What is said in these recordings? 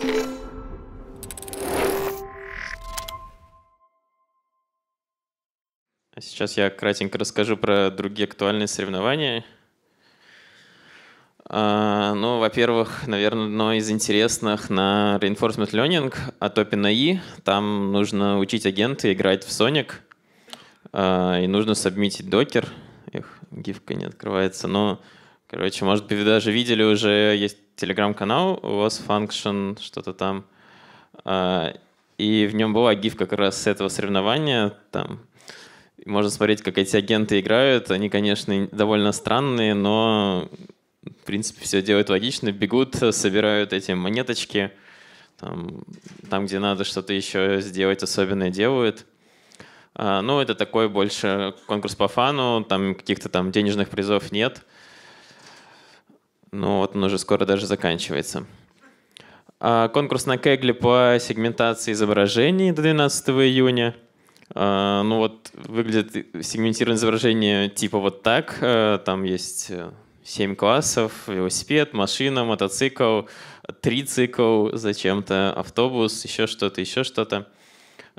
А сейчас я кратенько расскажу про другие актуальные соревнования. А, ну, во-первых, наверное, одно из интересных на Reinforcement Learning от OpenAI. Там нужно учить агенты играть в Sonic. А, и нужно сабмитить докер. Их гифка не открывается. Но Короче, может быть, вы даже видели уже, есть телеграм-канал, у вас function, что-то там. А, и в нем была гиф как раз с этого соревнования. Там можно смотреть, как эти агенты играют. Они, конечно, довольно странные, но в принципе все делают логично. Бегут, собирают эти монеточки. Там, там где надо что-то еще сделать особенное, делают. А, ну, это такой больше конкурс по фану, там каких-то там денежных призов нет. Ну вот он уже скоро даже заканчивается. А конкурс на кегли по сегментации изображений до 12 июня. А, ну вот выглядит сегментированное изображение типа вот так. А, там есть 7 э, классов, велосипед, машина, мотоцикл, трицикл, зачем-то автобус, еще что-то, еще что-то.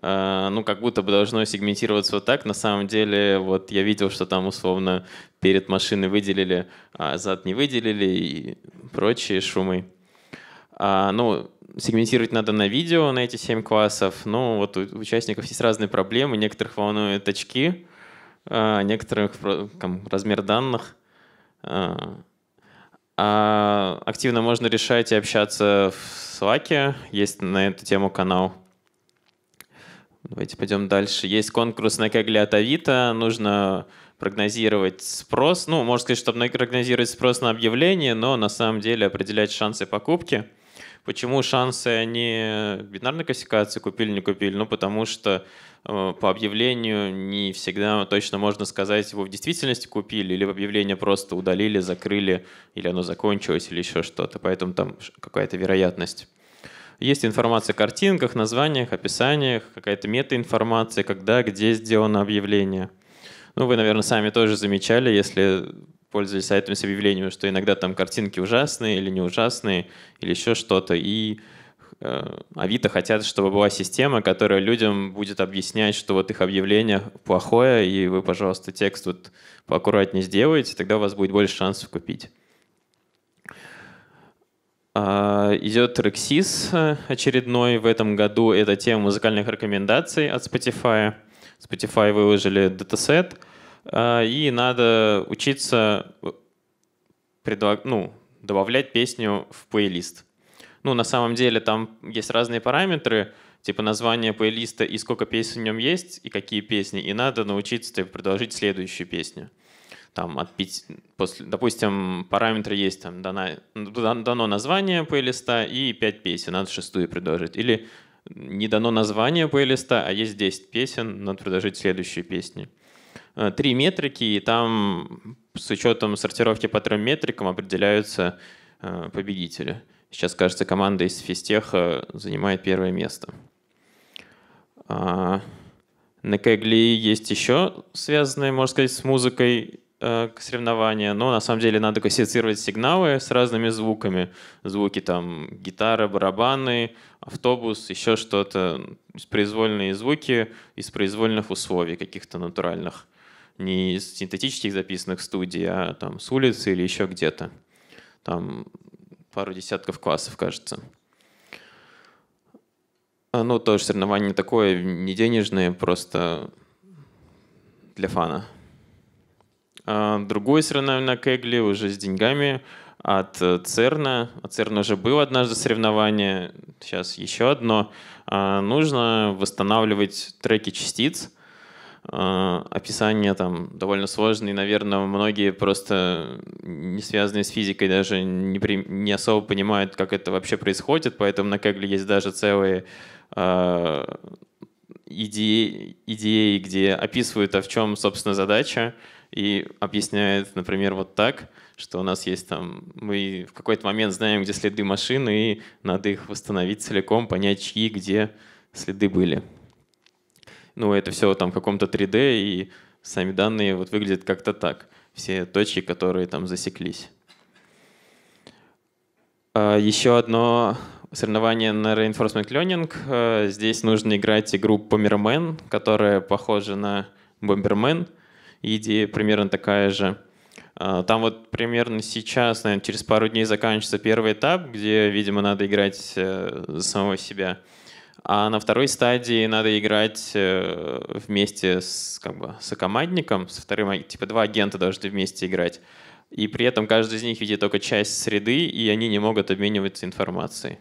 Э, ну, как будто бы должно сегментироваться вот так. На самом деле, вот я видел, что там условно перед машиной выделили, а зад не выделили и прочие шумы. А, ну, сегментировать надо на видео, на эти семь классов. Ну, вот у участников есть разные проблемы. Некоторых волнуют очки, а некоторых там, размер данных. А, а активно можно решать и общаться в Slack. Есть на эту тему канал. Давайте пойдем дальше. Есть конкурс на Кегле от Авито. Нужно прогнозировать спрос. Ну, можно сказать, что прогнозировать спрос на объявление, но на самом деле определять шансы покупки. Почему шансы они бинарной классификации купили, не купили? Ну, потому что э, по объявлению не всегда точно можно сказать, его в действительности купили, или объявление просто удалили, закрыли, или оно закончилось, или еще что-то. Поэтому там какая-то вероятность. Есть информация о картинках, названиях, описаниях, какая-то метаинформация, когда, где сделано объявление. Ну, вы, наверное, сами тоже замечали, если пользовались сайтами с объявлением, что иногда там картинки ужасные или не ужасные, или еще что-то. И э, Авито хотят, чтобы была система, которая людям будет объяснять, что вот их объявление плохое, и вы, пожалуйста, текст вот поаккуратнее сделаете, тогда у вас будет больше шансов купить. А, идет Рексис э, очередной в этом году. Это тема музыкальных рекомендаций от Spotify. Spotify выложили датасет. А, и надо учиться э, предлаг... ну, добавлять песню в плейлист. Ну, на самом деле там есть разные параметры, типа название плейлиста и сколько песен в нем есть, и какие песни, и надо научиться типа, предложить следующую песню там, от 5, после, допустим, параметры есть, там дано, дано название плейлиста и 5 песен, надо шестую предложить. Или не дано название плейлиста, а есть 10 песен, надо предложить следующие песни. Э, три метрики, и там с учетом сортировки по трем метрикам определяются э, победители. Сейчас, кажется, команда из физтеха занимает первое место. А, на Кегли есть еще связанные, можно сказать, с музыкой Э, соревнования, но на самом деле надо классифицировать сигналы с разными звуками. Звуки там гитара, барабаны, автобус, еще что-то. Произвольные звуки из произвольных условий каких-то натуральных. Не из синтетических записанных студий, а там с улицы или еще где-то. Там пару десятков классов, кажется. А, ну, тоже соревнование такое, не денежное, просто для фана. А, Другую соревнование на Кегле уже с деньгами от э, ЦЕРНа. От ЦЕРНа уже было однажды соревнование, сейчас еще одно. А, нужно восстанавливать треки частиц. А, описание там довольно сложное, и, наверное, многие просто не связанные с физикой даже не, при... не особо понимают, как это вообще происходит, поэтому на Кегле есть даже целые идеи, идеи, где описывают, а в чем, собственно, задача и объясняет, например, вот так, что у нас есть там, мы в какой-то момент знаем, где следы машины и надо их восстановить целиком, понять, чьи, где следы были. Ну, это все там в каком-то 3D, и сами данные вот выглядят как-то так. Все точки, которые там засеклись. А, Еще одно соревнование на reinforcement learning. А, здесь нужно играть игру Bomberman, которая похожа на Бомбермен идея примерно такая же. А, там вот примерно сейчас, наверное, через пару дней заканчивается первый этап, где, видимо, надо играть э, за самого себя. А на второй стадии надо играть э, вместе с, как бы, с командником, со вторым, а, типа два агента должны вместе играть. И при этом каждый из них видит только часть среды, и они не могут обмениваться информацией.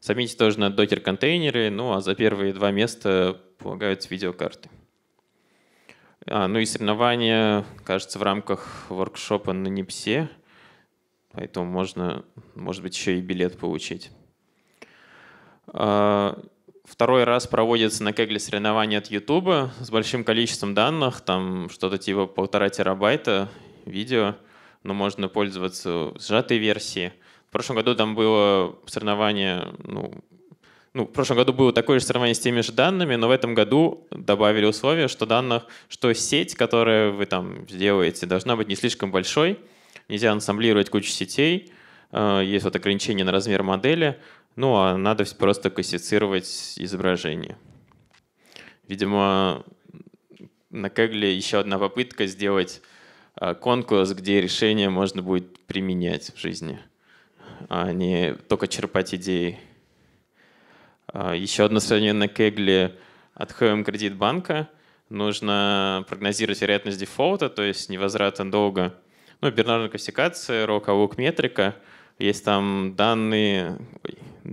Сомните тоже на докер-контейнеры, ну а за первые два места полагаются видеокарты. А, ну и соревнования, кажется, в рамках воркшопа на НИПСе, поэтому можно, может быть, еще и билет получить. А, второй раз проводится на Кегле соревнования от Ютуба с большим количеством данных, там что-то типа полтора терабайта видео, но можно пользоваться сжатой версией. В прошлом году там было соревнование ну, ну, в прошлом году было такое же сравнение с теми же данными, но в этом году добавили условие, что данных, что сеть, которую вы там сделаете, должна быть не слишком большой, нельзя ансамблировать кучу сетей, э, есть вот ограничение на размер модели, ну а надо просто классифицировать изображение. Видимо, на Кегле еще одна попытка сделать э, конкурс, где решение можно будет применять в жизни, а не только черпать идеи. А, Еще одно сравнение на кегле от Хэм Кредитбанка. Нужно прогнозировать вероятность дефолта, то есть невозврата долга. Ну, бинарная классификация, рок аук метрика. Есть там данные,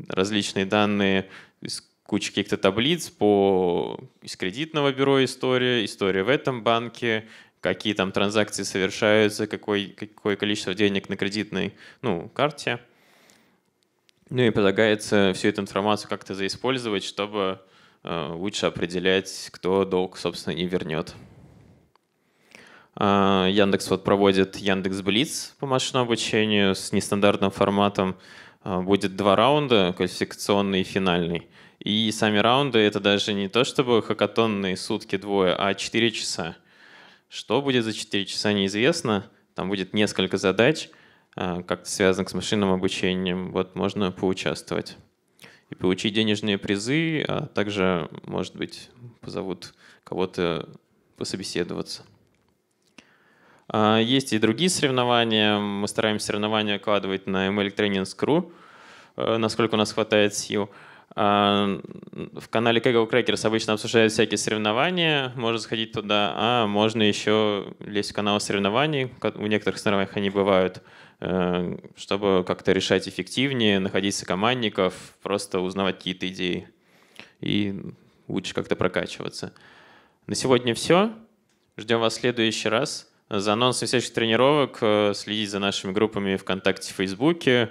различные данные из кучи каких-то таблиц по из кредитного бюро история, история в этом банке, какие там транзакции совершаются, какой, какое количество денег на кредитной ну, карте. Ну и предлагается всю эту информацию как-то заиспользовать, чтобы э, лучше определять, кто долг, собственно, не вернет. А, Яндекс вот проводит Яндекс Блиц по машинному обучению с нестандартным форматом. А, будет два раунда, квалификационный и финальный. И сами раунды — это даже не то чтобы хакатонные сутки двое, а четыре часа. Что будет за четыре часа, неизвестно. Там будет несколько задач — а, как-то связанных с машинным обучением, вот можно поучаствовать и получить денежные призы, а также, может быть, позовут кого-то пособеседоваться. А, есть и другие соревнования. Мы стараемся соревнования окладывать на ML Trainings Crew, э, насколько у нас хватает сил. А, в канале Kaggle Crackers обычно обсуждают всякие соревнования, можно заходить туда, а можно еще лезть в канал соревнований, у некоторых соревнований они бывают. Э, чтобы как-то решать эффективнее, находить сокомандников, просто узнавать какие-то идеи и лучше как-то прокачиваться. На сегодня все. Ждем вас в следующий раз. За анонсом следующих тренировок э, следите за нашими группами ВКонтакте, Фейсбуке,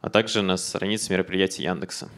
а также на странице мероприятий Яндекса.